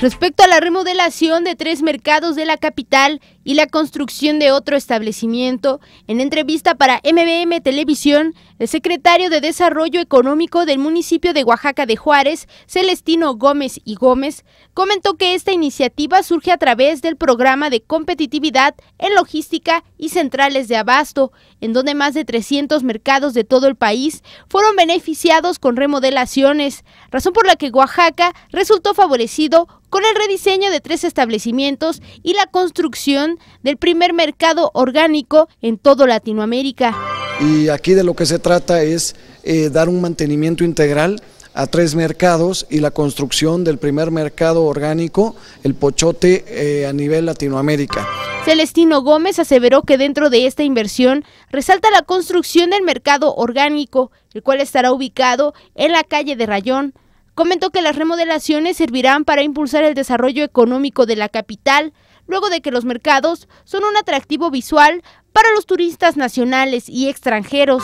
Respecto a la remodelación de tres mercados de la capital y la construcción de otro establecimiento, en entrevista para MBM Televisión, el secretario de Desarrollo Económico del municipio de Oaxaca de Juárez, Celestino Gómez y Gómez, comentó que esta iniciativa surge a través del programa de competitividad en logística y centrales de abasto, en donde más de 300 mercados de todo el país fueron beneficiados con remodelaciones, razón por la que Oaxaca resultó favorecido con el rediseño de tres establecimientos y la construcción del primer mercado orgánico en toda Latinoamérica y aquí de lo que se trata es eh, dar un mantenimiento integral a tres mercados y la construcción del primer mercado orgánico, el pochote, eh, a nivel Latinoamérica. Celestino Gómez aseveró que dentro de esta inversión resalta la construcción del mercado orgánico, el cual estará ubicado en la calle de Rayón. Comentó que las remodelaciones servirán para impulsar el desarrollo económico de la capital, luego de que los mercados son un atractivo visual para los turistas nacionales y extranjeros.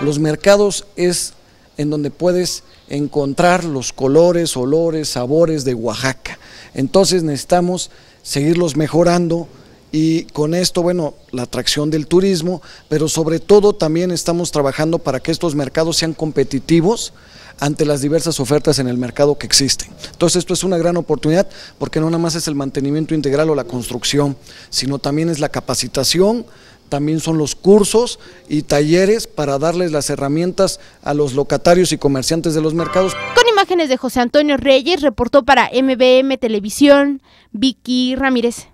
Los mercados es en donde puedes encontrar los colores, olores, sabores de Oaxaca. Entonces necesitamos seguirlos mejorando y con esto, bueno, la atracción del turismo, pero sobre todo también estamos trabajando para que estos mercados sean competitivos ante las diversas ofertas en el mercado que existen. Entonces esto es una gran oportunidad porque no nada más es el mantenimiento integral o la construcción, sino también es la capacitación, también son los cursos y talleres para darles las herramientas a los locatarios y comerciantes de los mercados. Con imágenes de José Antonio Reyes, reportó para MBM Televisión, Vicky Ramírez.